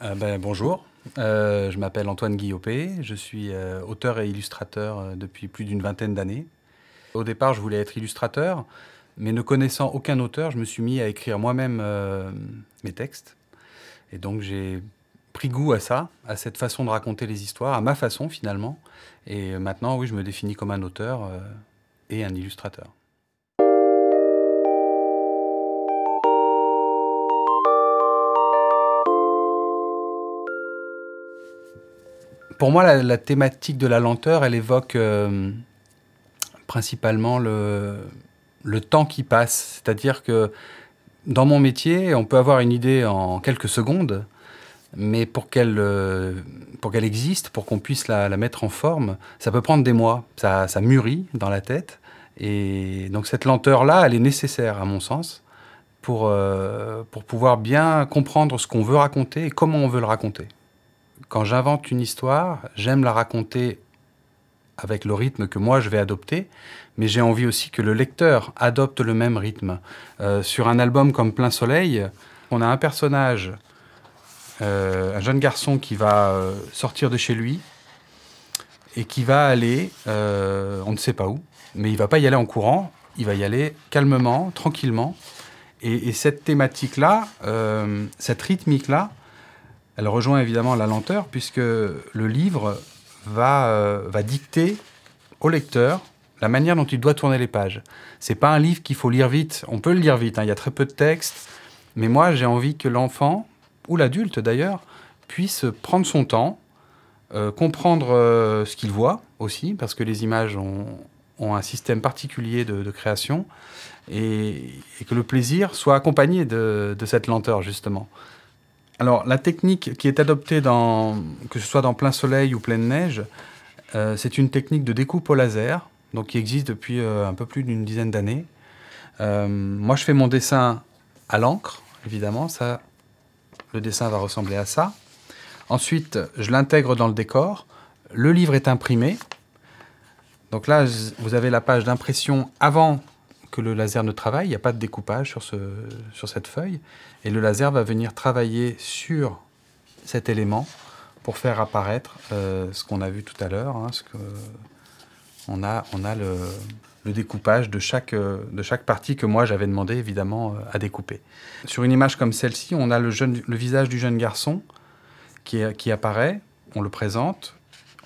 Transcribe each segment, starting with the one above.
Ah ben, bonjour, euh, je m'appelle Antoine Guillopé, je suis euh, auteur et illustrateur euh, depuis plus d'une vingtaine d'années. Au départ, je voulais être illustrateur, mais ne connaissant aucun auteur, je me suis mis à écrire moi-même mes textes. Et donc j'ai pris goût à ça, à cette façon de raconter les histoires, à ma façon finalement. Et maintenant, oui, je me définis comme un auteur et un illustrateur. Pour moi, la, thématique de la lenteur, elle évoque euh, principalement le, le, temps qui passe. C'est-à-dire que dans mon métier, on peut avoir une idée en quelques secondes, mais pour qu'elle euh, pour qu'elle existe, pour qu'on puisse la, mettre en forme, ça peut prendre des mois. Ça, mûrit dans la tête. Et donc cette lenteur-là, elle est nécessaire à mon sens pour, euh, pour pouvoir bien comprendre ce qu'on veut raconter et comment on veut le raconter. Quand j'invente une histoire, j'aime la raconter avec le rythme que moi je vais adopter, mais j'ai envie aussi que le lecteur adopte le même rythme. Euh, sur un album comme Plein Soleil, on a un personnage, euh, un jeune garçon qui va euh, sortir de chez lui et qui va aller, on ne sait pas où, mais il va pas y aller en courant, il va y aller calmement, tranquillement. et cette thématique-là, cette rythmique-là, elle rejoint évidemment la lenteur, puisque le livre va, euh, va dicter au lecteur la manière dont il doit tourner les pages. C'est pas un livre qu'il faut lire vite. On peut le lire vite, hein. il y a très peu de texte. Mais moi, j'ai envie que l'enfant, ou l'adulte d'ailleurs, puisse prendre son temps, euh, comprendre euh, ce qu'il voit aussi, parce que les images ont, un système particulier de, création, et, que le plaisir soit accompagné de cette lenteur, justement. Alors, la technique qui est adoptée, dans, que ce soit dans plein soleil ou pleine neige, euh, c'est une technique de découpe au laser, donc qui existe depuis euh, un peu plus d'une dizaine d'années. Euh, moi, je fais mon dessin à l'encre, évidemment, ça, le dessin va ressembler à ça. Ensuite, je l'intègre dans le décor. Le livre est imprimé. Donc là, vous avez la page d'impression avant que le laser ne travaille. Il n'y a pas de découpage sur, ce, sur cette feuille. Et le laser va venir travailler sur cet élément pour faire apparaître euh, ce qu'on a vu tout à l'heure. Hein, ce que on a, on a le, découpage de chaque, euh, de chaque partie que moi j'avais demandé évidemment euh, à découper. Sur une image comme celle-ci, on a le, jeune, le visage du jeune garçon qui, qui apparaît, on le présente,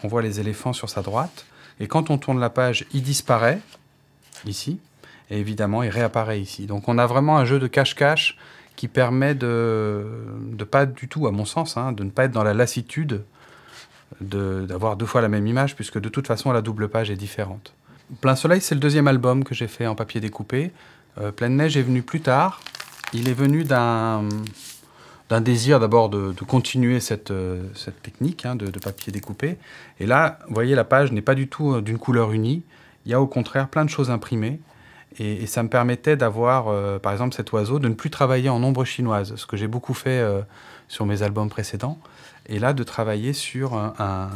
on voit les éléphants sur sa droite, et quand on tourne la page, il disparaît, ici, et évidemment, il réapparaît ici. Donc on a vraiment un jeu de cache-cache qui permet de, ne pas du tout, à mon sens, hein, de ne pas être dans la lassitude d'avoir deux fois la même image, puisque de toute façon, la double page est différente. Plein Soleil, c'est le deuxième album que j'ai fait en papier découpé. Euh, Pleine Neige est venu plus tard. Il est venu d'un désir d'abord de, continuer cette, euh, technique hein, de, de, papier découpé. Et là, vous voyez, la page n'est pas du tout euh, d'une couleur unie. Il y a au contraire plein de choses imprimées. Et, ça me permettait d'avoir, euh, par exemple, cet oiseau, de ne plus travailler en ombre chinoise, ce que j'ai beaucoup fait euh, sur mes albums précédents. Et là, de travailler sur un,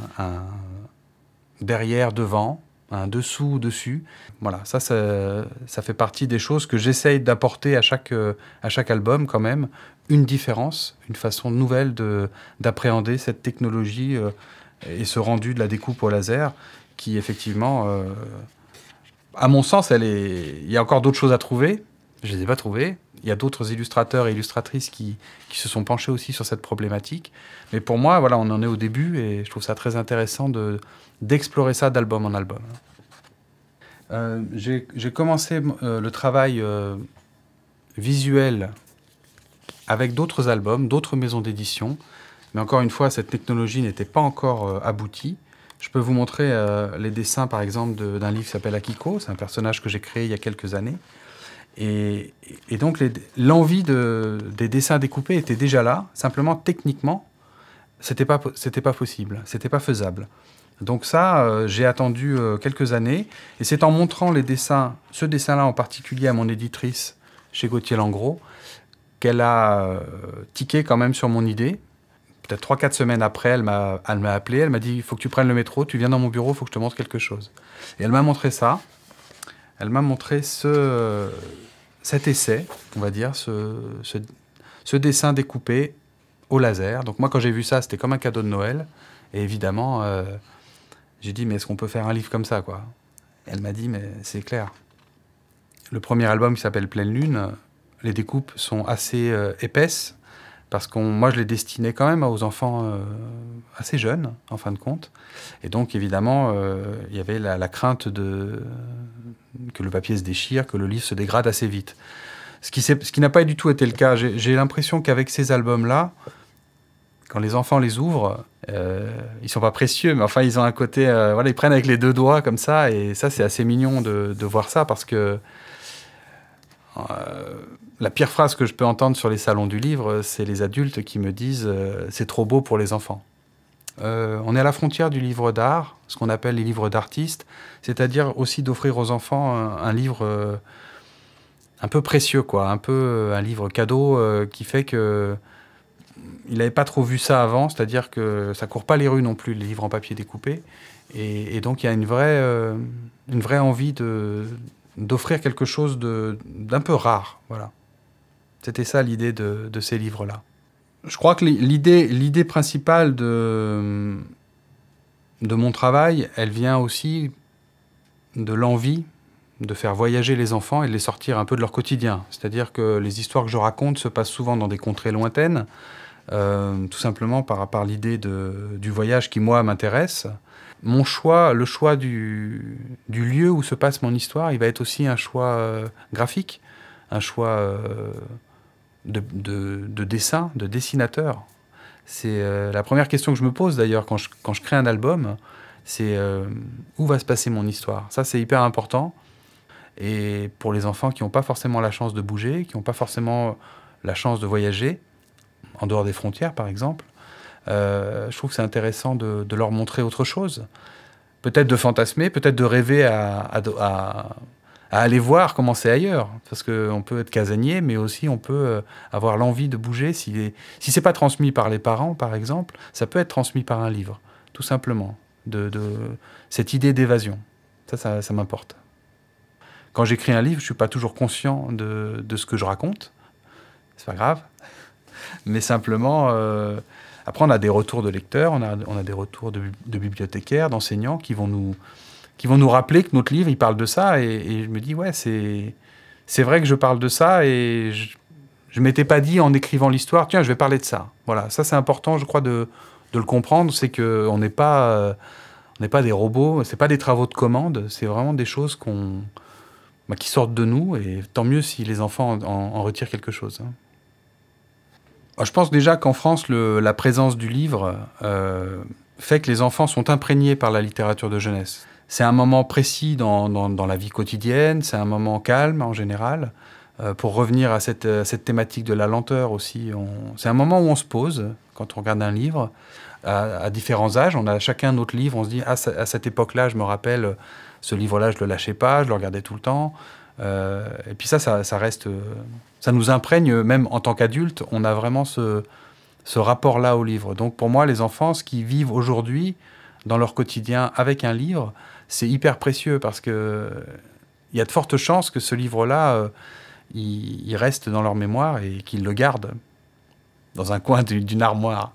derrière, devant, un dessous, dessus. Voilà, ça, ça, fait partie des choses que j'essaye d'apporter à chaque, euh, à chaque album quand même, une différence, une façon nouvelle d'appréhender cette technologie et ce rendu de la découpe au laser qui effectivement à mon sens, il y a encore d'autres choses à trouver. Je ne les ai pas trouvées. Il y a d'autres illustrateurs et illustratrices qui, se sont penchés aussi sur cette problématique. Mais pour moi, voilà, on en est au début et je trouve ça très intéressant d'explorer ça d'album en album. Euh, j'ai commencé euh, le travail euh, visuel avec d'autres albums, d'autres maisons d'édition. Mais encore une fois, cette technologie n'était pas encore aboutie. Je peux vous montrer euh, les dessins, par exemple, d'un livre qui s'appelle Akiko. C'est un personnage que j'ai créé il y a quelques années. Et, donc, l'envie des dessins découpés était déjà là. Simplement, techniquement, c'était pas, pas possible, c'était pas faisable. Donc ça, euh, j'ai attendu euh, quelques années. Et c'est en montrant les dessins, ce dessin-là en particulier à mon éditrice chez Gauthier Langros, qu'elle a tiqué quand même sur mon idée, peut-être 3-4 semaines après, elle m'a appelé, elle m'a dit, il faut que tu prennes le métro, tu viens dans mon bureau, il faut que je te montre quelque chose. Et elle m'a montré ça, elle m'a montré ce, cet essai, on va dire, ce, dessin découpé au laser. Donc moi, quand j'ai vu ça, c'était comme un cadeau de Noël. Et évidemment, euh, j'ai dit, mais est-ce qu'on peut faire un livre comme ça, quoi Elle m'a dit, mais c'est clair. Le premier album qui s'appelle Pleine Lune, les découpes sont assez euh, épaisses, parce que moi je les destinais quand même aux enfants euh, assez jeunes, en fin de compte. Et donc évidemment, euh, il y avait la, crainte que le papier se déchire, que le livre se dégrade assez vite. Ce qui, n'a pas du tout été le cas. J'ai l'impression qu'avec ces albums-là, quand les enfants les ouvrent, ils euh, ils sont pas précieux, mais enfin ils ont un côté, voilà, ils prennent avec les deux doigts comme ça, et ça c'est assez mignon de, voir ça parce que la pire phrase que je peux entendre sur les salons du livre, euh, c'est les adultes qui me disent euh, c'est trop beau pour les enfants. Euh, on est à la frontière du livre d'art, ce qu'on appelle les livres d'artistes, c'est-à-dire aussi d'offrir aux enfants un, livre un peu précieux, quoi, un peu un livre cadeau qui fait que il n'avait pas trop vu ça avant, c'est-à-dire que ça court pas les rues non plus, les livres en papier découpé, et, donc il y a une vraie, une vraie envie d'offrir quelque chose d'un peu rare, voilà. C'était ça l'idée de, ces livres-là. Je crois que l'idée, principale de, mon travail, elle vient aussi de l'envie de faire voyager les enfants et de les sortir un peu de leur quotidien. C'est-à-dire que les histoires que je raconte se passent souvent dans des contrées lointaines, euh, tout simplement par, par l'idée du voyage qui, moi, m'intéresse. Mon choix, le choix du, lieu où se passe mon histoire, il va être aussi un choix euh, graphique, un choix... Euh, de, de dessin, de dessinateur. C'est euh, la première question que je me pose d'ailleurs quand je, quand je crée un album, c'est euh, où va se passer mon histoire Ça, c'est hyper important. Et pour les enfants qui n'ont pas forcément la chance de bouger, qui n'ont pas forcément la chance de voyager, en dehors des frontières par exemple, euh, je trouve que c'est intéressant de, leur montrer autre chose. Peut-être de fantasmer, peut-être de rêver à à aller voir comment c'est ailleurs. Parce qu'on peut être casanier, mais aussi on peut euh, avoir l'envie de bouger. Si, si ce n'est pas transmis par les parents, par exemple, ça peut être transmis par un livre, tout simplement, de, cette idée d'évasion. Ça, ça, m'importe. Quand j'écris un livre, je ne suis pas toujours conscient de, ce que je raconte. C'est pas grave. Mais simplement, euh, après, on a des retours de lecteurs, on a, des retours de bibliothécaires, d'enseignants qui vont nous qui vont nous rappeler que notre livre, il parle de ça. Et, je me dis, ouais, c'est, c'est vrai que je parle de ça et je, ne m'étais pas dit en écrivant l'histoire, tiens, je vais parler de ça. Voilà, ça c'est important, je crois, de, de le comprendre, c'est que on n'est pas, euh, n'est pas des robots, c'est pas des travaux de commande, c'est vraiment des choses qu'on, bah, qui sortent de nous et tant mieux si les enfants en, retirent quelque chose. Hein. Ah, je pense déjà qu'en France, la présence du livre euh, fait que les enfants sont imprégnés par la littérature de jeunesse c'est un moment précis dans, la vie quotidienne, c'est un moment calme en général. Euh, pour revenir à euh, cette, thématique de la lenteur aussi, c'est un moment où on se pose quand on regarde un livre à, différents âges. On a chacun notre livre, on se dit ah, à cette époque-là, je me rappelle ce livre-là, je le lâchais pas, je le regardais tout le temps. Euh, et puis ça, ça, reste, ça nous imprègne même en tant qu'adulte. On a vraiment ce, ce rapport-là au livre. Donc pour moi, les enfants, ce vivent aujourd'hui, dans leur quotidien avec un livre, c'est hyper précieux parce que il y a de fortes chances que ce livre-là, euh, reste dans leur mémoire et qu'ils le gardent dans un coin d'une armoire.